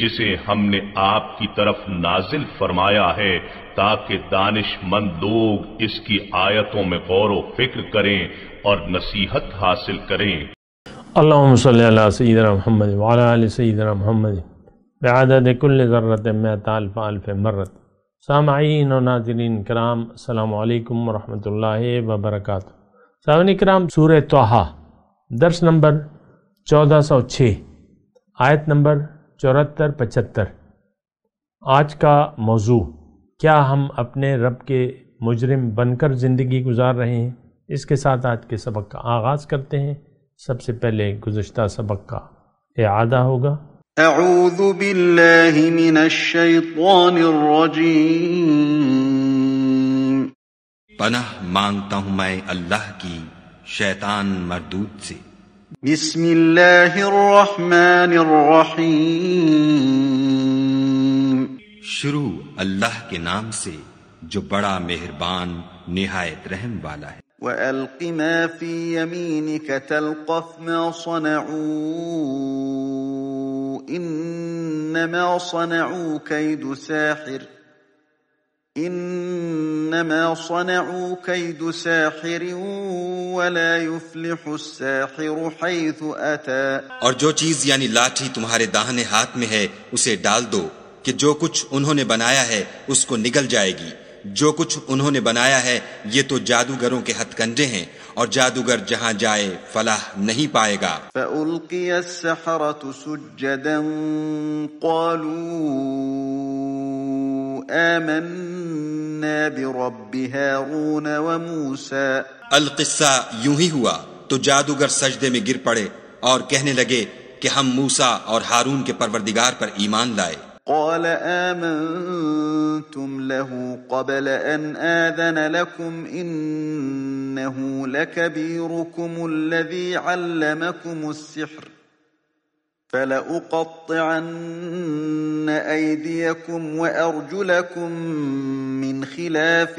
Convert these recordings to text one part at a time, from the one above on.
جسے ہم نے آپ کی طرف نازل فرمایا ہے تاکہ دانش مند لوگ اس کی آیتوں میں غور و فکر کریں اور نصیحت حاصل کریں اللہم صلی اللہ سیدنا سیدنا محمد محمد وعلا علی بعدد کل ذرت مہال الف مرت سامعین و ناظرین کرام السلام علیکم ورحمت اللہ وبرکاتہ سامعین کرام سورہ توہا درس نمبر چودہ سو چھ آیت نمبر چورتر پچہتر آج کا موضوع کیا ہم اپنے رب کے مجرم بن کر زندگی گزار رہے ہیں اس کے ساتھ آج کے سبق کا آغاز کرتے ہیں سب سے پہلے گزشتہ سبق کا اعادہ ہوگا اعوذ باللہ من الشیطان الرجیم پناہ مانگتا ہوں میں اللہ کی شیطان مردود سے بسم الله الرحمن الرحيم شروع الله کے نام سے جو بڑا مہربان نہایت رحم والا ہے وَأَلْقِ مَا فِي يَمِينِكَ تَلْقَفْ مَا صَنَعُوا إِنَّمَا صَنَعُوا كَيْدُ سَاحِرٍ صنعوا كيد ساحر ولا يفلح الساحر حيث اور جو چیز یعنی لاٹھی تمہارے داہنے ہاتھ میں ہے اسے ڈال دو کہ جو کچھ انہوں نے بنایا ہے اس کو نگل جائے گی جو کچھ انہوں نے بنایا ہے یہ تو جادوگروں کے ہتھ کنڈے ہیں اور جادوگر جہاں جائے فلاح نہیں پائے گا هَارُونَ وَمُوسَى القصہ یوں ہی ہوا تو جادوگر سجدے میں گر پڑے اور کہنے لگے کہ ہم موسا اور ہارون کے پروردگار پر ایمان لائے قال آمنتم له قبل أن آذن لكم إنه لكبيركم الذي علمكم السحر فلأقطعن أيديكم وأرجلكم من خلاف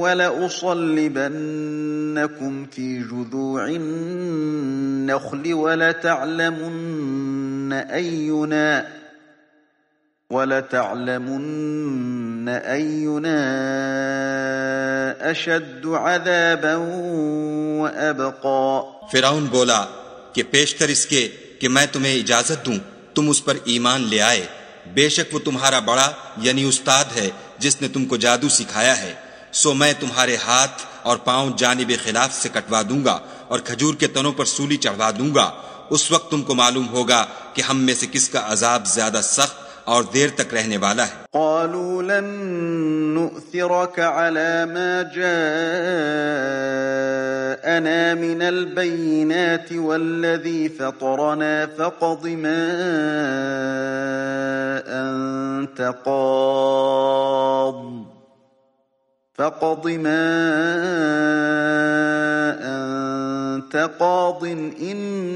ولأصلبنكم في جذوع النخل ولتعلمن أينا فرعون بولا کہ پیشتر اس کے کہ میں تمہیں اجازت دوں تم اس پر ایمان لے آئے بے شک وہ تمہارا بڑا یعنی استاد ہے جس نے تم کو جادو سکھایا ہے سو میں تمہارے ہاتھ اور پاؤں جانب خلاف سے کٹوا دوں گا اور کھجور کے تنوں پر سولی چڑھوا دوں گا اس وقت تم کو معلوم ہوگا کہ ہم میں سے کس کا عذاب زیادہ سخت اور دیر تک رہنے والا ہے قالوا لن نؤثرك على ما جاءنا من البينات والذي فطرنا فاقض ما أنت قاض فاقض ما أنت انما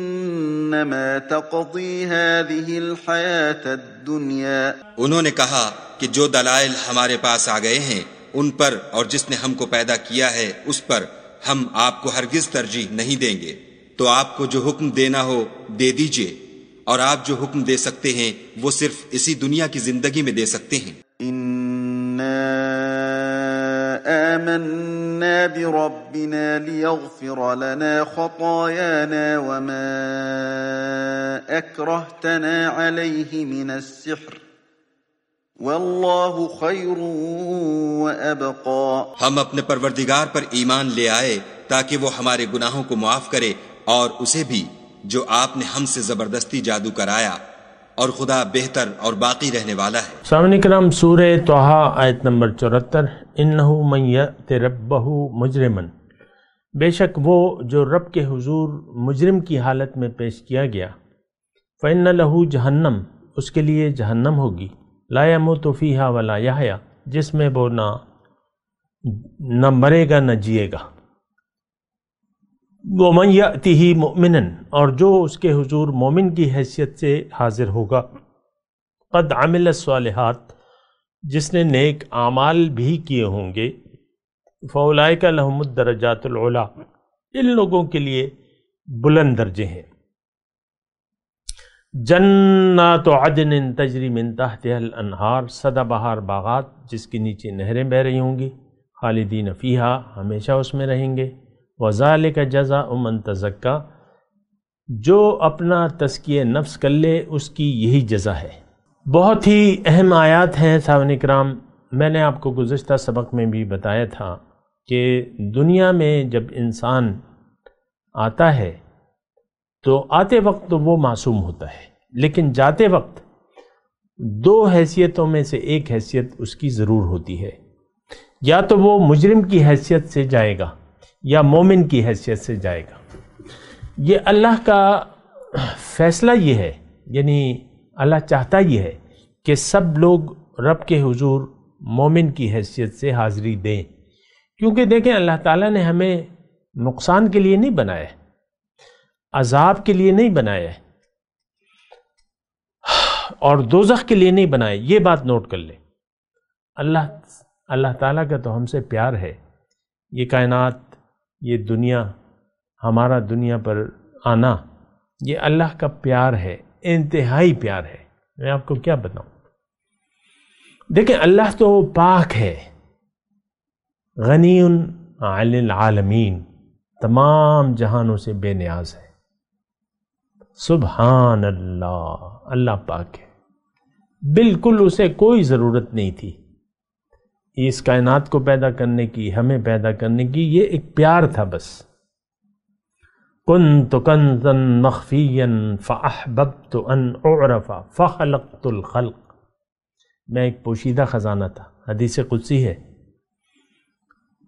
هذه انہوں نے کہا کہ جو دلائل ہمارے پاس آ گئے ہیں ان پر اور جس نے ہم کو پیدا کیا ہے اس پر ہم آپ کو ہرگز ترجیح نہیں دیں گے تو آپ کو جو حکم دینا ہو دے دیجئے اور آپ جو حکم دے سکتے ہیں وہ صرف اسی دنیا کی زندگی میں دے سکتے ہیں آمنا بربنا ليغفر لنا خطايانا وما أكرهتنا عليه من السحر ہم اپنے پروردگار پر ایمان لے آئے تاکہ وہ ہمارے گناہوں کو معاف کرے اور اسے بھی جو آپ نے ہم سے زبردستی جادو کرایا اور خدا بہتر اور باقی رہنے والا ہے سامنے کرام سورہ سورے آیت نمبر چوہتر ان نہومیہ رب مجرمن بے شک وہ جو رب کے حضور مجرم کی حالت میں پیش کیا گیا فن لہو جہنم اس کے لیے جہنم ہوگی لایا مطفیہ والا یاحیا جس میں وہ نہ نہ مرے گا نہ جیے گا گومیہ تہی مومن اور جو اس کے حضور مومن کی حیثیت سے حاضر ہوگا قد عامل سوالحات جس نے نیک اعمال بھی کیے ہوں گے کا لحمد درجات العلا ان لوگوں کے لیے بلند درجے ہیں جنات عدن تجری من تحت الانہار صدا بہار باغات جس کے نیچے نہریں بہہ رہی ہوں گی خالدین فیہا ہمیشہ اس میں رہیں گے وزال کا جزا عمن جو اپنا تسکیہ نفس کر لے اس کی یہی جزا ہے بہت ہی اہم آیات ہیں ساون اکرام میں نے آپ کو گزشتہ سبق میں بھی بتایا تھا کہ دنیا میں جب انسان آتا ہے تو آتے وقت تو وہ معصوم ہوتا ہے لیکن جاتے وقت دو حیثیتوں میں سے ایک حیثیت اس کی ضرور ہوتی ہے یا تو وہ مجرم کی حیثیت سے جائے گا یا مومن کی حیثیت سے جائے گا یہ اللہ کا فیصلہ یہ ہے یعنی اللہ چاہتا یہ ہے کہ سب لوگ رب کے حضور مومن کی حیثیت سے حاضری دیں کیونکہ دیکھیں اللہ تعالیٰ نے ہمیں نقصان کے لیے نہیں بنایا عذاب کے لیے نہیں بنایا ہے اور دوزخ کے لیے نہیں بنائے یہ بات نوٹ کر لیں اللہ اللہ تعالیٰ کا تو ہم سے پیار ہے یہ کائنات یہ دنیا ہمارا دنیا پر آنا یہ اللہ کا پیار ہے انتہائی پیار ہے میں آپ کو کیا بتاؤں دیکھیں اللہ تو پاک ہے غنی العالمین تمام جہانوں سے بے نیاز ہے سبحان اللہ اللہ پاک ہے بالکل اسے کوئی ضرورت نہیں تھی اس کائنات کو پیدا کرنے کی ہمیں پیدا کرنے کی یہ ایک پیار تھا بس كنت كنزا مخفيا تن مخفی فع ان اعرف فخلقت الخلق میں ایک پوشیدہ خزانہ تھا حدیث قدسی ہے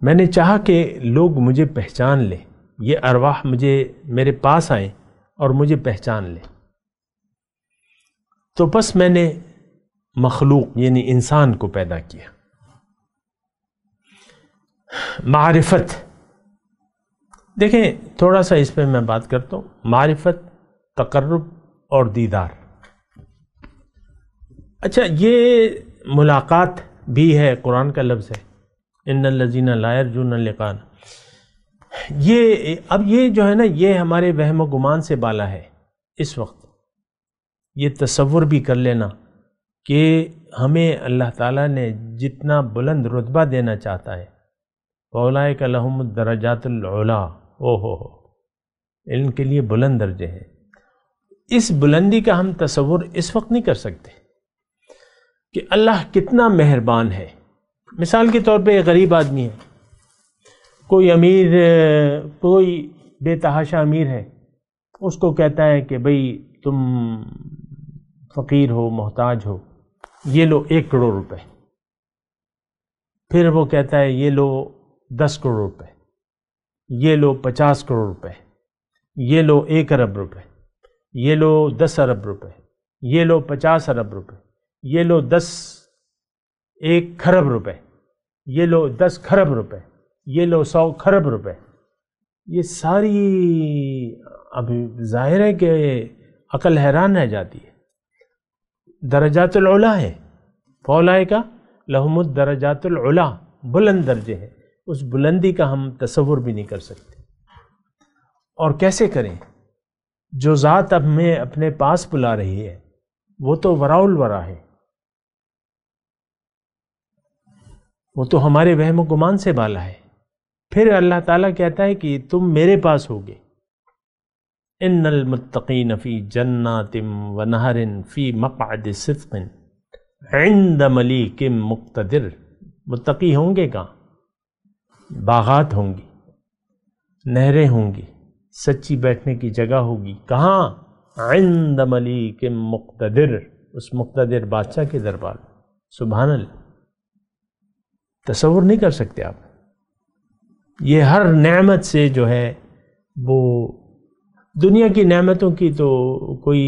میں نے چاہا کہ لوگ مجھے پہچان لیں یہ ارواح مجھے میرے پاس آئیں اور مجھے پہچان لیں تو بس میں نے مخلوق یعنی انسان کو پیدا کیا معرفت دیکھیں تھوڑا سا اس پہ میں بات کرتا ہوں معرفت تقرب اور دیدار اچھا یہ ملاقات بھی ہے قرآن کا لفظ ہے ان الزین لائر جون القان یہ اب یہ جو ہے نا یہ ہمارے وہم و گمان سے بالا ہے اس وقت یہ تصور بھی کر لینا کہ ہمیں اللہ تعالیٰ نے جتنا بلند رتبہ دینا چاہتا ہے کا لحم الدرجات العلا او ہو علم کے لیے بلند درجے ہیں اس بلندی کا ہم تصور اس وقت نہیں کر سکتے کہ اللہ کتنا مہربان ہے مثال کے طور پہ ایک غریب آدمی ہے کوئی امیر کوئی بے تحاشا امیر ہے اس کو کہتا ہے کہ بھئی تم فقیر ہو محتاج ہو یہ لو ایک کروڑ روپے پھر وہ کہتا ہے یہ لو دس کروڑ روپے یہ لو پچاس کروڑ روپے یہ لو ایک ارب روپے یہ لو دس ارب روپے یہ لو پچاس ارب روپے یہ لو دس ایک کھرب روپے یہ لو دس کھرب روپے یہ لو سو کھرب روپے یہ ساری اب ظاہر ہے کہ عقل حیران رہ جاتی ہے درجات العلا ہے فولائے کا لحمد درجات العلا بلند درجے ہیں اس بلندی کا ہم تصور بھی نہیں کر سکتے اور کیسے کریں جو ذات اب ہمیں اپنے پاس بلا رہی ہے وہ تو وراء الورا ہے وہ تو ہمارے وہم و گمان سے بالا ہے پھر اللہ تعالیٰ کہتا ہے کہ تم میرے پاس ہوگے ان المتقین فی جنا و نر فی مقتدر متقی ہوں گے کہاں باغات ہوں گی نہریں ہوں گی سچی بیٹھنے کی جگہ ہوگی کہاں عند ملیک کے مقتدر اس مقتدر بادشاہ کے دربار سبحان اللہ تصور نہیں کر سکتے آپ یہ ہر نعمت سے جو ہے وہ دنیا کی نعمتوں کی تو کوئی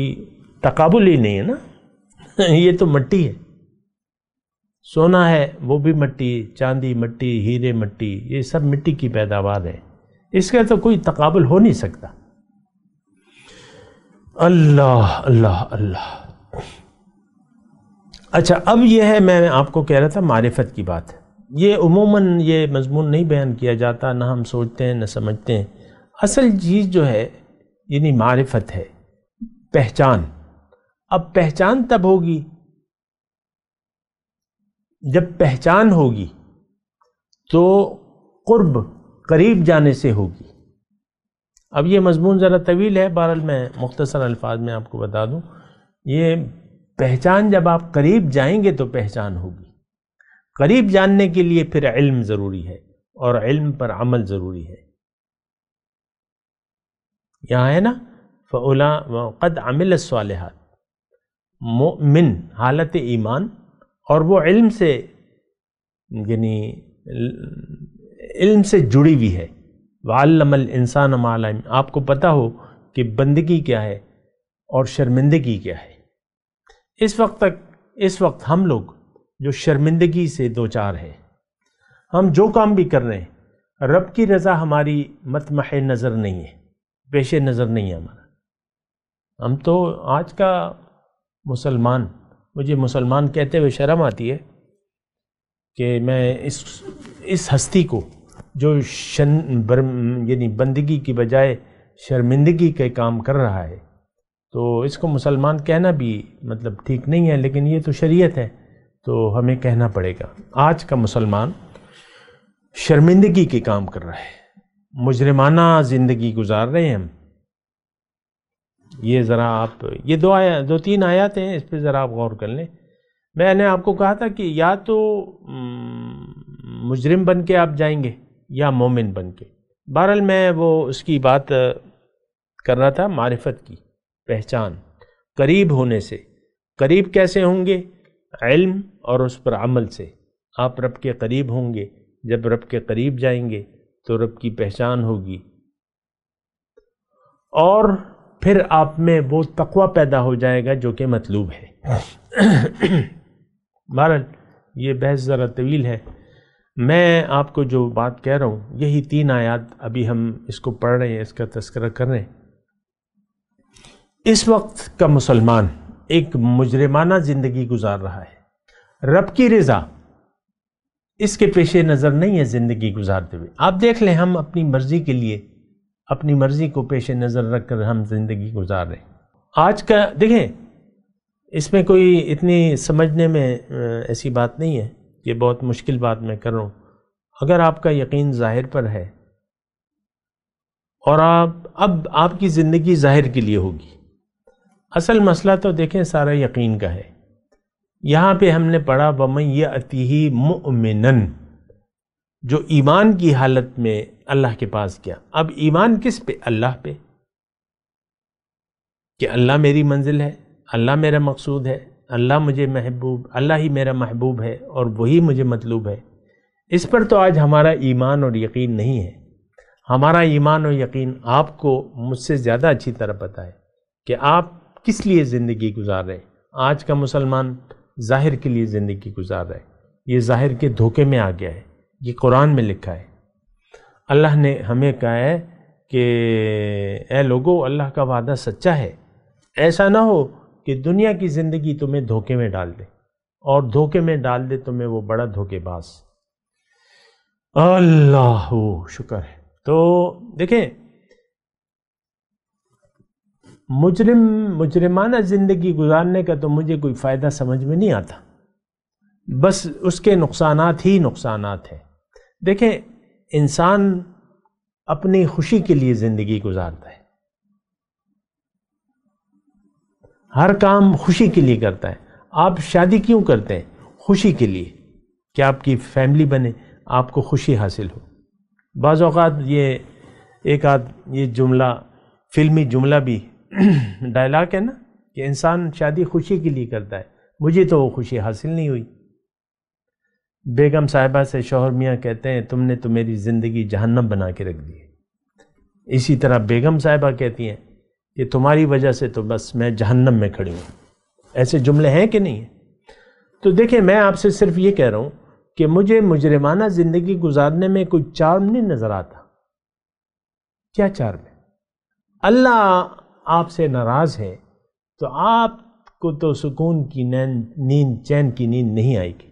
تقابل ہی نہیں ہے نا یہ تو مٹی ہے سونا ہے وہ بھی مٹی چاندی مٹی ہیرے مٹی یہ سب مٹی کی پیداوار ہے اس کا تو کوئی تقابل ہو نہیں سکتا اللہ اللہ اللہ اچھا اب یہ ہے میں آپ کو کہہ رہا تھا معرفت کی بات یہ عموماً یہ مضمون نہیں بیان کیا جاتا نہ ہم سوچتے ہیں نہ سمجھتے ہیں اصل چیز جو ہے یعنی معرفت ہے پہچان اب پہچان تب ہوگی جب پہچان ہوگی تو قرب قریب جانے سے ہوگی اب یہ مضمون ذرا طویل ہے بہرحال میں مختصر الفاظ میں آپ کو بتا دوں یہ پہچان جب آپ قریب جائیں گے تو پہچان ہوگی قریب جاننے کے لیے پھر علم ضروری ہے اور علم پر عمل ضروری ہے یہاں ہے نا فولا قد عمل الصالحات مؤمن حالت ایمان اور وہ علم سے یعنی علم سے جڑی ہوئی ہے ما انسان آپ کو پتہ ہو کہ بندگی کیا ہے اور شرمندگی کیا ہے اس وقت تک اس وقت ہم لوگ جو شرمندگی سے دو چار ہم جو کام بھی کر رہے ہیں رب کی رضا ہماری متمح نظر نہیں ہے پیش نظر نہیں ہے ہمارا ہم تو آج کا مسلمان مجھے مسلمان کہتے ہوئے شرم آتی ہے کہ میں اس اس ہستی کو جو یعنی بندگی کی بجائے شرمندگی کے کام کر رہا ہے تو اس کو مسلمان کہنا بھی مطلب ٹھیک نہیں ہے لیکن یہ تو شریعت ہے تو ہمیں کہنا پڑے گا آج کا مسلمان شرمندگی کے کام کر رہا ہے مجرمانہ زندگی گزار رہے ہیں ہم یہ ذرا آپ یہ دو آیا دو تین آیات ہیں اس پہ ذرا آپ غور کر لیں میں نے آپ کو کہا تھا کہ یا تو مجرم بن کے آپ جائیں گے یا مومن بن کے بہرحال میں وہ اس کی بات کر رہا تھا معرفت کی پہچان قریب ہونے سے قریب کیسے ہوں گے علم اور اس پر عمل سے آپ رب کے قریب ہوں گے جب رب کے قریب جائیں گے تو رب کی پہچان ہوگی اور پھر آپ میں وہ تقوی پیدا ہو جائے گا جو کہ مطلوب ہے بہرحال یہ بحث ذرا طویل ہے میں آپ کو جو بات کہہ رہا ہوں یہی تین آیات ابھی ہم اس کو پڑھ رہے ہیں اس کا تذکرہ کر رہے ہیں اس وقت کا مسلمان ایک مجرمانہ زندگی گزار رہا ہے رب کی رضا اس کے پیشے نظر نہیں ہے زندگی گزارتے ہوئے آپ دیکھ لیں ہم اپنی مرضی کے لیے اپنی مرضی کو پیش نظر رکھ کر ہم زندگی گزار رہے ہیں آج کا دیکھیں اس میں کوئی اتنی سمجھنے میں ایسی بات نہیں ہے یہ بہت مشکل بات میں کر رہا ہوں اگر آپ کا یقین ظاہر پر ہے اور آپ اب آپ کی زندگی ظاہر کے لیے ہوگی اصل مسئلہ تو دیکھیں سارا یقین کا ہے یہاں پہ ہم نے پڑھا بمئی یہ اتی ہی جو ایمان کی حالت میں اللہ کے پاس گیا اب ایمان کس پہ اللہ پہ کہ اللہ میری منزل ہے اللہ میرا مقصود ہے اللہ مجھے محبوب اللہ ہی میرا محبوب ہے اور وہی مجھے مطلوب ہے اس پر تو آج ہمارا ایمان اور یقین نہیں ہے ہمارا ایمان اور یقین آپ کو مجھ سے زیادہ اچھی طرح پتہ ہے کہ آپ کس لیے زندگی گزار رہے ہیں آج کا مسلمان ظاہر کے لیے زندگی گزار رہا ہے یہ ظاہر کے دھوکے میں آ گیا ہے یہ قرآن میں لکھا ہے اللہ نے ہمیں کہا ہے کہ اے لوگو اللہ کا وعدہ سچا ہے ایسا نہ ہو کہ دنیا کی زندگی تمہیں دھوکے میں ڈال دے اور دھوکے میں ڈال دے تمہیں وہ بڑا دھوکے باز اللہ شکر ہے تو دیکھیں مجرم مجرمانہ زندگی گزارنے کا تو مجھے کوئی فائدہ سمجھ میں نہیں آتا بس اس کے نقصانات ہی نقصانات ہیں دیکھیں انسان اپنی خوشی کے لیے زندگی گزارتا ہے ہر کام خوشی کے لیے کرتا ہے آپ شادی کیوں کرتے ہیں خوشی کے لیے کہ آپ کی فیملی بنے آپ کو خوشی حاصل ہو بعض اوقات یہ ایک آدھ یہ جملہ فلمی جملہ بھی ڈائلاگ ہے نا کہ انسان شادی خوشی کے لیے کرتا ہے مجھے تو وہ خوشی حاصل نہیں ہوئی بیگم صاحبہ سے شوہر میاں کہتے ہیں تم نے تو میری زندگی جہنم بنا کے رکھ دی اسی طرح بیگم صاحبہ کہتی ہیں کہ تمہاری وجہ سے تو بس میں جہنم میں کھڑی ہوں ایسے جملے ہیں کہ نہیں تو دیکھیں میں آپ سے صرف یہ کہہ رہا ہوں کہ مجھے مجرمانہ زندگی گزارنے میں کوئی چارم نہیں نظر آتا کیا چارم ہے اللہ آپ سے ناراض ہے تو آپ کو تو سکون کی نیند چین کی نیند نہیں آئے گی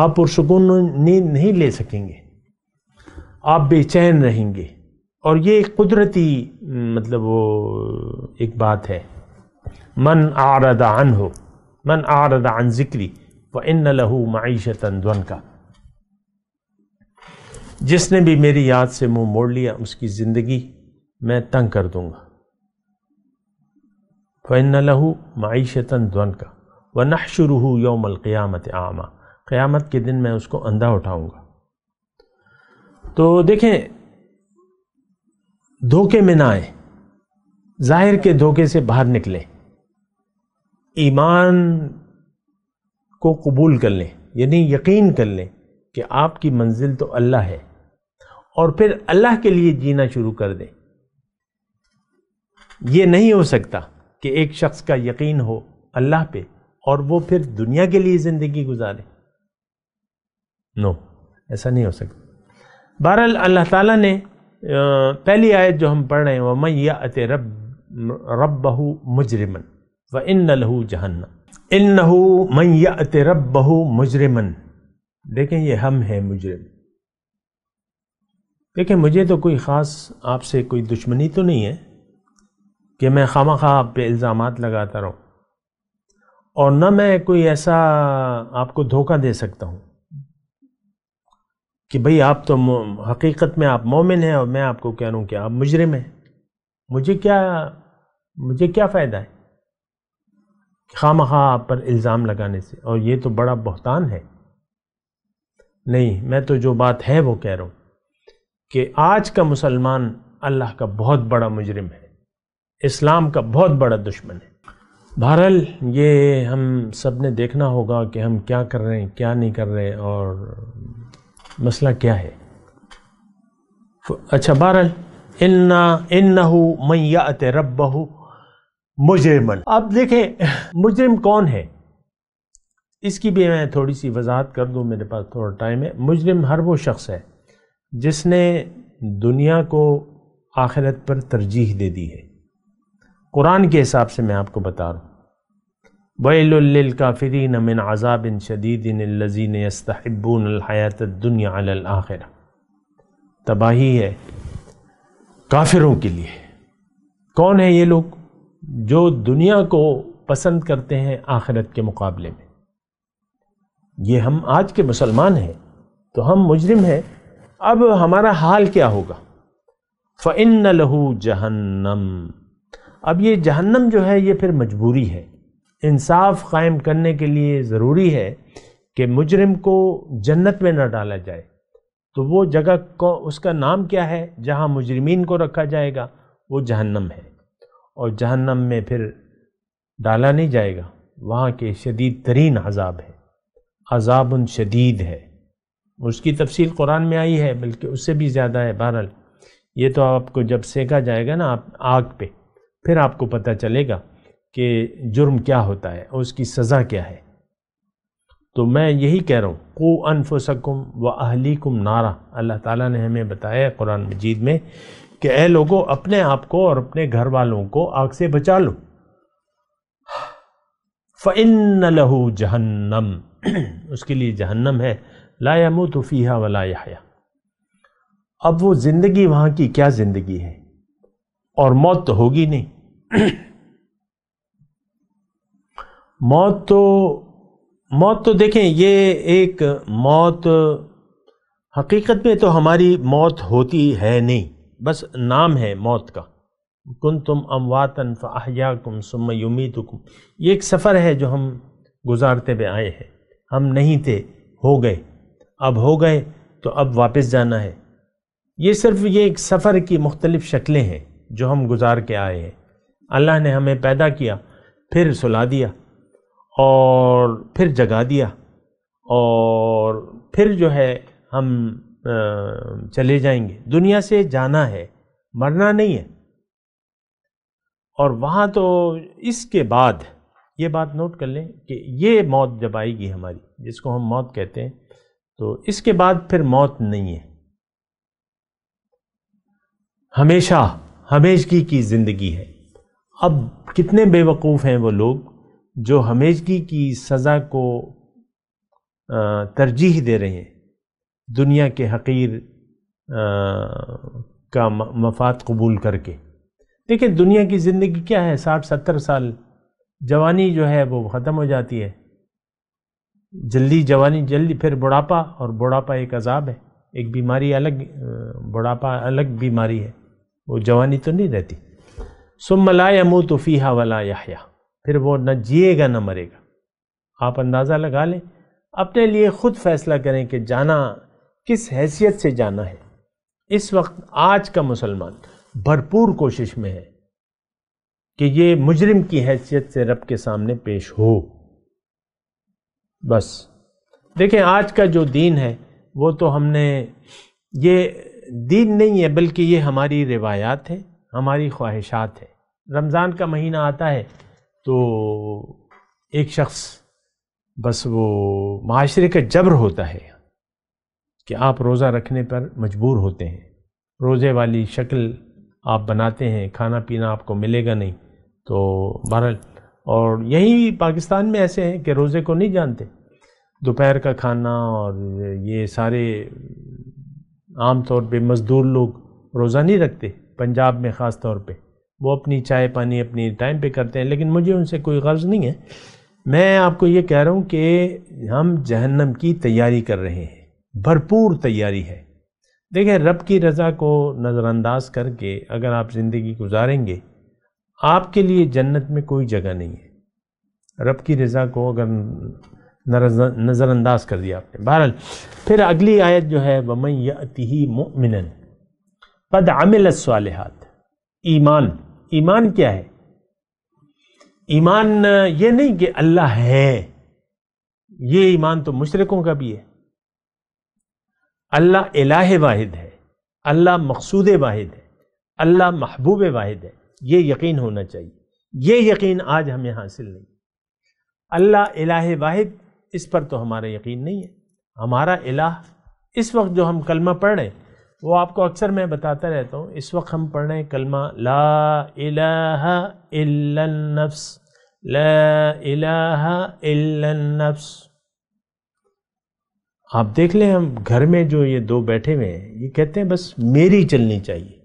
آپ پرسکون نیند نہیں لے سکیں گے آپ بے چین رہیں گے اور یہ ایک قدرتی مطلب وہ ایک بات ہے من اعرض عنہ ہو من اعرض عن ذکری وَإِنَّ ان مَعِيشَةً لہو معیشت کا جس نے بھی میری یاد سے منہ موڑ لیا اس کی زندگی میں تنگ کر دوں گا فن لَهُ لہو معیشت وَنَحْشُرُهُ کا و نہ یوم القیامت عامہ قیامت کے دن میں اس کو اندھا اٹھاؤں گا تو دیکھیں دھوکے میں نہ آئیں ظاہر کے دھوکے سے باہر نکلیں ایمان کو قبول کر لیں یعنی یقین کر لیں کہ آپ کی منزل تو اللہ ہے اور پھر اللہ کے لیے جینا شروع کر دیں یہ نہیں ہو سکتا کہ ایک شخص کا یقین ہو اللہ پہ اور وہ پھر دنیا کے لیے زندگی گزارے نو ایسا نہیں ہو سکتا بہرحال اللہ تعالیٰ نے پہلی آیت جو ہم پڑھ رہے ہیں وہ میں لہو جہن ان مَنْ رب رَبَّهُ مجرمن دیکھیں یہ ہم ہیں مجرم دیکھیں مجھے تو کوئی خاص آپ سے کوئی دشمنی تو نہیں ہے کہ میں خواہ خواہ آپ پہ الزامات لگاتا رہوں اور نہ میں کوئی ایسا آپ کو دھوکہ دے سکتا ہوں کہ بھئی آپ تو حقیقت میں آپ مومن ہیں اور میں آپ کو کہہ رہا ہوں کہ آپ مجرم ہیں مجھے کیا مجھے کیا فائدہ ہے خواہ آپ پر الزام لگانے سے اور یہ تو بڑا بہتان ہے نہیں میں تو جو بات ہے وہ کہہ رہا ہوں کہ آج کا مسلمان اللہ کا بہت بڑا مجرم ہے اسلام کا بہت بڑا دشمن ہے بہرحال یہ ہم سب نے دیکھنا ہوگا کہ ہم کیا کر رہے ہیں کیا نہیں کر رہے اور مسئلہ کیا ہے اچھا بہرحال ان نہ انَََ میں رب اب دیکھیں مجرم کون ہے اس کی بھی میں تھوڑی سی وضاحت کر دوں میرے پاس تھوڑا ٹائم ہے مجرم ہر وہ شخص ہے جس نے دنیا کو آخرت پر ترجیح دے دی ہے قرآن کے حساب سے میں آپ کو بتا رہا ہوں للکافرین من عذاب شدید الذین یستحبون الحیات الدنیا علی الاخرہ تباہی ہے کافروں کے لیے کون ہیں یہ لوگ جو دنیا کو پسند کرتے ہیں آخرت کے مقابلے میں یہ ہم آج کے مسلمان ہیں تو ہم مجرم ہیں اب ہمارا حال کیا ہوگا فَإِنَّ لَهُ جَهَنَّمْ اب یہ جہنم جو ہے یہ پھر مجبوری ہے انصاف قائم کرنے کے لیے ضروری ہے کہ مجرم کو جنت میں نہ ڈالا جائے تو وہ جگہ کو اس کا نام کیا ہے جہاں مجرمین کو رکھا جائے گا وہ جہنم ہے اور جہنم میں پھر ڈالا نہیں جائے گا وہاں کے شدید ترین عذاب ہے عذاب شدید ہے اس کی تفصیل قرآن میں آئی ہے بلکہ اس سے بھی زیادہ ہے بہرحال یہ تو آپ کو جب سیکھا جائے گا نا آپ آگ پہ پھر آپ کو پتہ چلے گا کہ جرم کیا ہوتا ہے اس کی سزا کیا ہے تو میں یہی کہہ رہا ہوں کو انفسکم و اہلیکم نارا اللہ تعالیٰ نے ہمیں بتایا قرآن مجید میں کہ اے لوگوں اپنے آپ کو اور اپنے گھر والوں کو آگ سے بچا لو فَإِنَّ لہو جہنم اس کے لیے جہنم ہے فِيهَا وَلَا يَحْيَا اب وہ زندگی وہاں کی کیا زندگی ہے اور موت تو ہوگی نہیں موت تو موت تو دیکھیں یہ ایک موت حقیقت میں تو ہماری موت ہوتی ہے نہیں بس نام ہے موت کا کن تم امواتن فاہیا کم سم کم یہ ایک سفر ہے جو ہم گزارتے ہوئے آئے ہیں ہم نہیں تھے ہو گئے اب ہو گئے تو اب واپس جانا ہے یہ صرف یہ ایک سفر کی مختلف شکلیں ہیں جو ہم گزار کے آئے ہیں اللہ نے ہمیں پیدا کیا پھر سلا دیا اور پھر جگا دیا اور پھر جو ہے ہم چلے جائیں گے دنیا سے جانا ہے مرنا نہیں ہے اور وہاں تو اس کے بعد یہ بات نوٹ کر لیں کہ یہ موت جب آئے گی ہماری جس کو ہم موت کہتے ہیں تو اس کے بعد پھر موت نہیں ہے ہمیشہ ہمیشگی کی زندگی ہے اب کتنے بے وقوف ہیں وہ لوگ جو ہمیشگی کی سزا کو ترجیح دے رہے ہیں دنیا کے حقیر کا مفاد قبول کر کے دیکھیں دنیا کی زندگی کیا ہے ساٹھ ستر سال جوانی جو ہے وہ ختم ہو جاتی ہے جلدی جوانی جلدی پھر بڑھاپا اور بڑھاپا ایک عذاب ہے ایک بیماری الگ بڑھاپا الگ بیماری ہے وہ جوانی تو نہیں رہتی سم ملا یمو تو فیحہ ولایاحیہ پھر وہ نہ جیے گا نہ مرے گا آپ اندازہ لگا لیں اپنے لیے خود فیصلہ کریں کہ جانا کس حیثیت سے جانا ہے اس وقت آج کا مسلمان بھرپور کوشش میں ہے کہ یہ مجرم کی حیثیت سے رب کے سامنے پیش ہو بس دیکھیں آج کا جو دین ہے وہ تو ہم نے یہ دین نہیں ہے بلکہ یہ ہماری روایات ہے ہماری خواہشات ہے رمضان کا مہینہ آتا ہے تو ایک شخص بس وہ معاشرے کا جبر ہوتا ہے کہ آپ روزہ رکھنے پر مجبور ہوتے ہیں روزے والی شکل آپ بناتے ہیں کھانا پینا آپ کو ملے گا نہیں تو بہرحال اور یہی پاکستان میں ایسے ہیں کہ روزے کو نہیں جانتے دوپہر کا کھانا اور یہ سارے عام طور پہ مزدور لوگ روزہ نہیں رکھتے پنجاب میں خاص طور پہ وہ اپنی چائے پانی اپنی ٹائم پہ کرتے ہیں لیکن مجھے ان سے کوئی غرض نہیں ہے میں آپ کو یہ کہہ رہا ہوں کہ ہم جہنم کی تیاری کر رہے ہیں بھرپور تیاری ہے دیکھیں رب کی رضا کو نظر انداز کر کے اگر آپ زندگی گزاریں گے آپ کے لیے جنت میں کوئی جگہ نہیں ہے رب کی رضا کو اگر نظر انداز کر دیا آپ نے بہرحال پھر اگلی آیت جو ہے وَمَنْ يَأْتِهِ مُؤْمِنًا قَدْ عَمِلَ عمل ایمان ایمان کیا ہے ایمان یہ نہیں کہ اللہ ہے یہ ایمان تو مشرقوں کا بھی ہے اللہ الہ واحد ہے اللہ مقصود واحد ہے اللہ محبوب واحد ہے یہ یقین ہونا چاہیے یہ یقین آج ہمیں حاصل نہیں اللہ الہ واحد اس پر تو ہمارا یقین نہیں ہے ہمارا الہ اس وقت جو ہم کلمہ پڑھ رہے ہیں وہ آپ کو اکثر میں بتاتا رہتا ہوں اس وقت ہم پڑھ رہے ہیں کلمہ لا الہ الہ الا النفس لا الا النفس آپ دیکھ لیں ہم گھر میں جو یہ دو بیٹھے ہوئے ہیں یہ کہتے ہیں بس میری چلنی چاہیے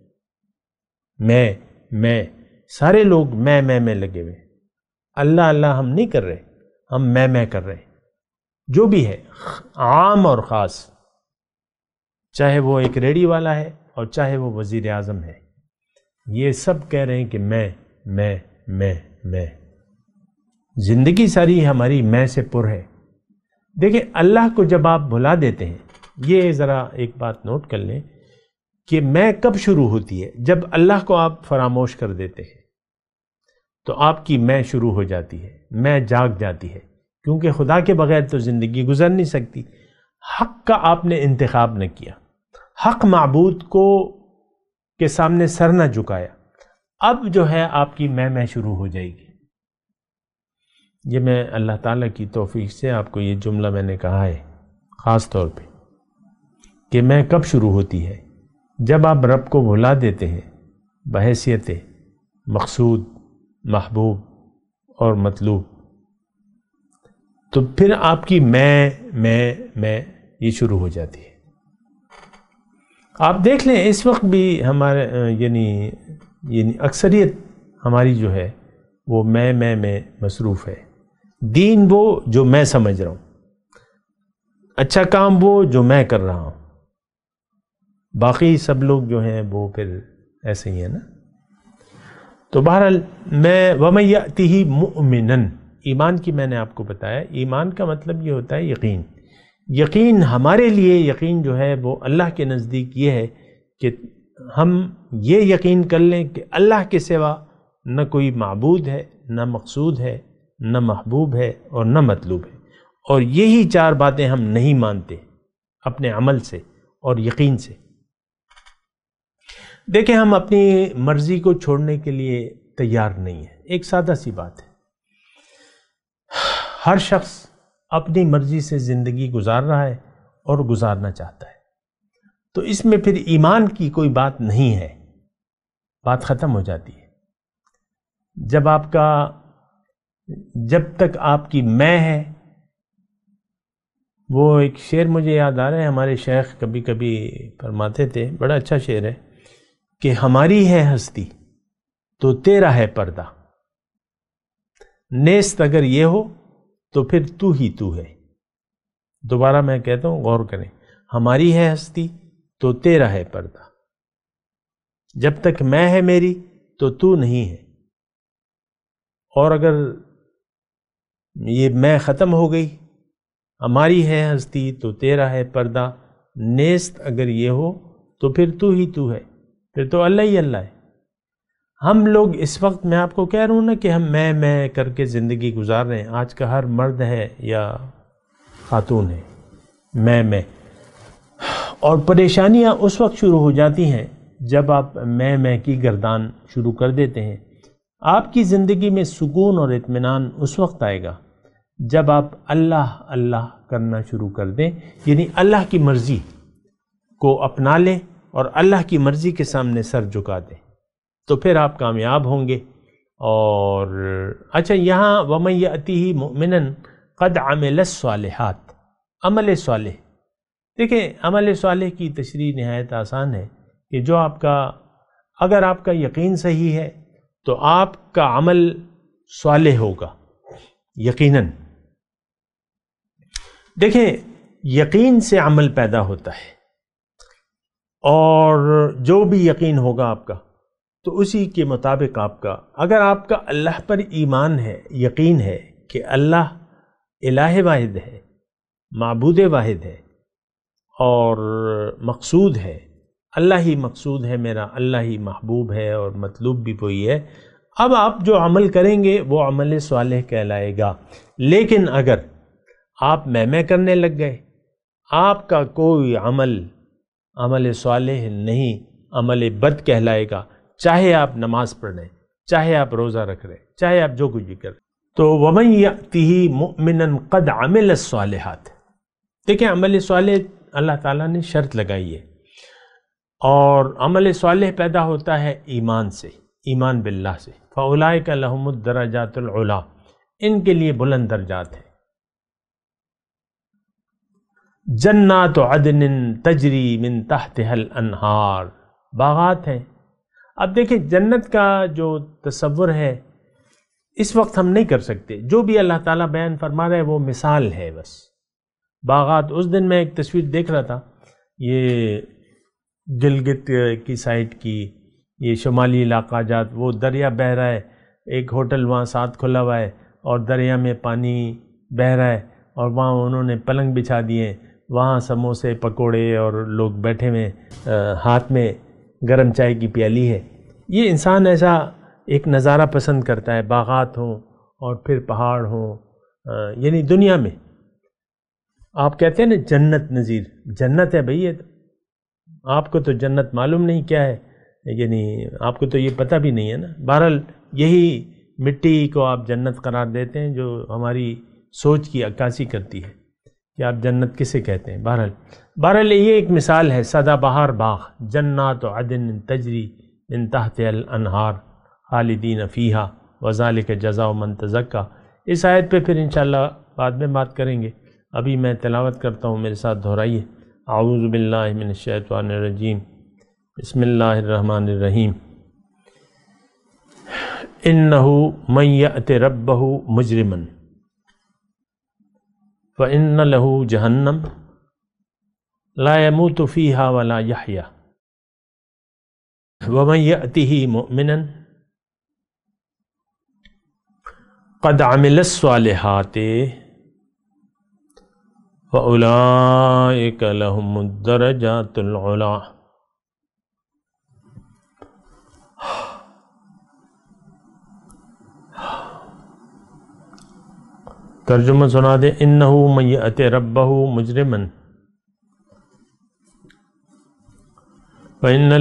میں میں سارے لوگ میں میں میں لگے ہوئے اللہ اللہ ہم نہیں کر رہے ہم میں کر رہے جو بھی ہے عام اور خاص چاہے وہ ایک ریڈی والا ہے اور چاہے وہ وزیر اعظم ہے یہ سب کہہ رہے ہیں کہ میں میں میں میں زندگی ساری ہماری میں سے پر ہے دیکھیں اللہ کو جب آپ بھلا دیتے ہیں یہ ذرا ایک بات نوٹ کر لیں کہ میں کب شروع ہوتی ہے جب اللہ کو آپ فراموش کر دیتے ہیں تو آپ کی میں شروع ہو جاتی ہے میں جاگ جاتی ہے کیونکہ خدا کے بغیر تو زندگی گزر نہیں سکتی حق کا آپ نے انتخاب نہ کیا حق معبود کو کے سامنے سر نہ جھکایا اب جو ہے آپ کی میں میں شروع ہو جائے گی یہ میں اللہ تعالیٰ کی توفیق سے آپ کو یہ جملہ میں نے کہا ہے خاص طور پہ کہ میں کب شروع ہوتی ہے جب آپ رب کو بھلا دیتے ہیں بحیثیت مقصود محبوب اور مطلوب تو پھر آپ کی میں میں میں یہ شروع ہو جاتی ہے آپ دیکھ لیں اس وقت بھی ہمارے یعنی یعنی اکثریت ہماری جو ہے وہ میں میں میں مصروف ہے دین وہ جو میں سمجھ رہا ہوں اچھا کام وہ جو میں کر رہا ہوں باقی سب لوگ جو ہیں وہ پھر ایسے ہی ہیں نا تو بہرحال میں و مُؤْمِنًا ہی ایمان کی میں نے آپ کو بتایا ایمان کا مطلب یہ ہوتا ہے یقین یقین ہمارے لیے یقین جو ہے وہ اللہ کے نزدیک یہ ہے کہ ہم یہ یقین کر لیں کہ اللہ کے سوا نہ کوئی معبود ہے نہ مقصود ہے نہ محبوب ہے اور نہ مطلوب ہے اور یہی چار باتیں ہم نہیں مانتے اپنے عمل سے اور یقین سے دیکھیں ہم اپنی مرضی کو چھوڑنے کے لیے تیار نہیں ہیں ایک سادہ سی بات ہے ہر شخص اپنی مرضی سے زندگی گزار رہا ہے اور گزارنا چاہتا ہے تو اس میں پھر ایمان کی کوئی بات نہیں ہے بات ختم ہو جاتی ہے جب آپ کا جب تک آپ کی میں ہے وہ ایک شعر مجھے یاد آ رہا ہے ہمارے شیخ کبھی کبھی فرماتے تھے بڑا اچھا شعر ہے کہ ہماری ہے ہستی تو تیرا ہے پردہ نیست اگر یہ ہو تو پھر تو ہی تو ہے دوبارہ میں کہتا ہوں غور کریں ہماری ہے ہستی تو تیرا ہے پردہ جب تک میں ہے میری تو تو نہیں ہے اور اگر یہ میں ختم ہو گئی ہماری ہے ہستی تو تیرا ہے پردہ نیست اگر یہ ہو تو پھر تو ہی تو ہے پھر تو اللہ ہی اللہ ہے ہم لوگ اس وقت میں آپ کو کہہ رہوں نا کہ ہم میں میں کر کے زندگی گزار رہے ہیں آج کا ہر مرد ہے یا خاتون ہے میں میں اور پریشانیاں اس وقت شروع ہو جاتی ہیں جب آپ میں میں کی گردان شروع کر دیتے ہیں آپ کی زندگی میں سکون اور اطمینان اس وقت آئے گا جب آپ اللہ اللہ کرنا شروع کر دیں یعنی اللہ کی مرضی کو اپنا لیں اور اللہ کی مرضی کے سامنے سر جھکا دیں تو پھر آپ کامیاب ہوں گے اور اچھا یہاں ومن یاتی ہی ممنً قد عمل الصالحات عمل عملِ صالح دیکھیں عمل صالح کی تشریح نہایت آسان ہے کہ جو آپ کا اگر آپ کا یقین صحیح ہے تو آپ کا عمل صالح ہوگا یقیناً دیکھیں یقین سے عمل پیدا ہوتا ہے اور جو بھی یقین ہوگا آپ کا تو اسی کے مطابق آپ کا اگر آپ کا اللہ پر ایمان ہے یقین ہے کہ اللہ الہ واحد ہے معبود واحد ہے اور مقصود ہے اللہ ہی مقصود ہے میرا اللہ ہی محبوب ہے اور مطلوب بھی وہی ہے اب آپ جو عمل کریں گے وہ عمل صالح کہلائے گا لیکن اگر آپ میں میں کرنے لگ گئے آپ کا کوئی عمل عمل صالح نہیں عمل بد کہلائے گا چاہے آپ نماز پڑھ لیں چاہے آپ روزہ رکھ رہے چاہے آپ جو کچھ بھی کر تو تو وہی من قد عمل الصالحات دیکھیں عملِ سوالح اللہ تعالیٰ نے شرط لگائی ہے اور عمل صالح پیدا ہوتا ہے ایمان سے ایمان باللہ سے فَأُولَائِكَ کا الدَّرَجَاتُ الْعُلَى ان کے لیے درجات ہیں جنات عدن تجری من تحتها الانہار باغات ہیں اب دیکھیں جنت کا جو تصور ہے اس وقت ہم نہیں کر سکتے جو بھی اللہ تعالیٰ بیان فرما رہے وہ مثال ہے بس باغات اس دن میں ایک تصویر دیکھ رہا تھا یہ گلگت کی سائٹ کی یہ شمالی علاقہ جات وہ دریا بہہ رہا ہے ایک ہوٹل وہاں ساتھ کھلا ہوا ہے اور دریا میں پانی بہہ رہا ہے اور وہاں انہوں نے پلنگ بچھا دیے وہاں سموسے پکوڑے اور لوگ بیٹھے ہوئے ہاتھ میں گرم چائے کی پیالی ہے یہ انسان ایسا ایک نظارہ پسند کرتا ہے باغات ہوں اور پھر پہاڑ ہوں یعنی دنیا میں آپ کہتے ہیں نا جنت نظیر جنت ہے بھئی یہ آپ کو تو جنت معلوم نہیں کیا ہے یعنی آپ کو تو یہ پتہ بھی نہیں ہے نا بہرحال یہی مٹی کو آپ جنت قرار دیتے ہیں جو ہماری سوچ کی عکاسی کرتی ہے کہ آپ جنت کسے کہتے ہیں بہرحال بہرحال یہ ایک مثال ہے سدا بہار باغ جنات و عدن تجری تحت الانہار خالدین فیحہ وزالک جزا و منتظک اس آیت پہ پھر انشاءاللہ بعد میں بات کریں گے ابھی میں تلاوت کرتا ہوں میرے ساتھ دہرائیے اعوذ باللہ من الشیطان الرجیم بسم اللہ الرحمن الرحیم انہو من یأت ربہ مجرمن فإن له جهنم لا يموت فيها ولا يحيا ومن يأته مؤمنا قد عمل الصالحات فأولئك لهم الدرجات العلى ترجمہ سنا دے یعت ربہو مجرمن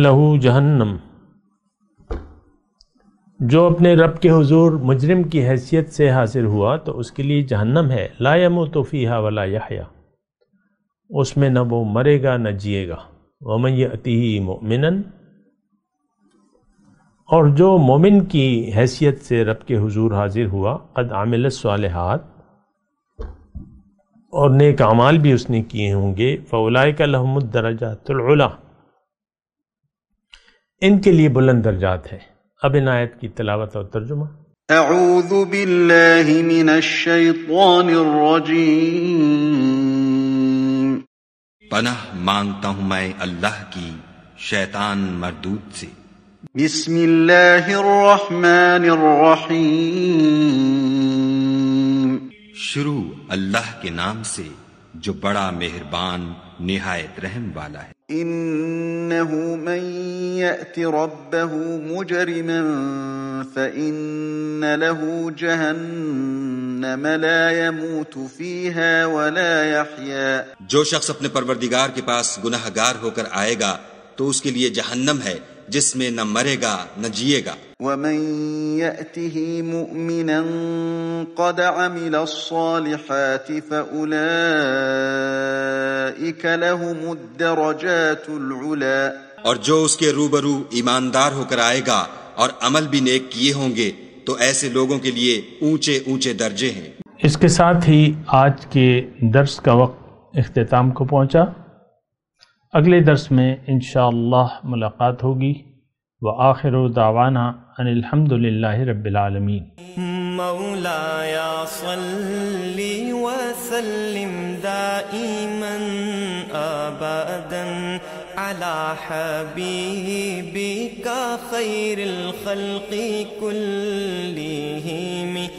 لہو جہنم جو اپنے رب کے حضور مجرم کی حیثیت سے حاصل ہوا تو اس کے لیے جہنم ہے لا و فیہا ولا یحیا اس میں نہ وہ مرے گا نہ جیے گا وَمَنْ مُؤْمِنًا اور جو مومن کی حیثیت سے رب کے حضور حاضر ہوا قد عاملس الصالحات اور نیک اعمال بھی اس نے کیے ہوں گے لحم الدرجات العلا ان کے لیے درجات ہے اب ان آیت کی تلاوت اور ترجمہ اعوذ باللہ من الشیطان الرجیم پناہ مانگتا ہوں میں اللہ کی شیطان مردود سے بسم اللہ الرحمن الرحیم شروع اللہ کے نام سے جو بڑا مہربان نہایت رحم والا ہے من مجرما له لا یموت فيها ولا جو شخص اپنے پروردگار کے پاس گناہگار ہو کر آئے گا تو اس کے لیے جہنم ہے جس میں نہ مرے گا نہ جیے گا جیگا اور جو اس کے روبرو ایماندار ہو کر آئے گا اور عمل بھی نیک کیے ہوں گے تو ایسے لوگوں کے لیے اونچے اونچے درجے ہیں اس کے ساتھ ہی آج کے درس کا وقت اختتام کو پہنچا اگلے درس میں انشاءاللہ ملاقات ہوگی وآخر دعوانا ان الحمد للہ رب العالمین مولایا صلی وسلم دائما آبادا على حبيبك خير الخلق كلهم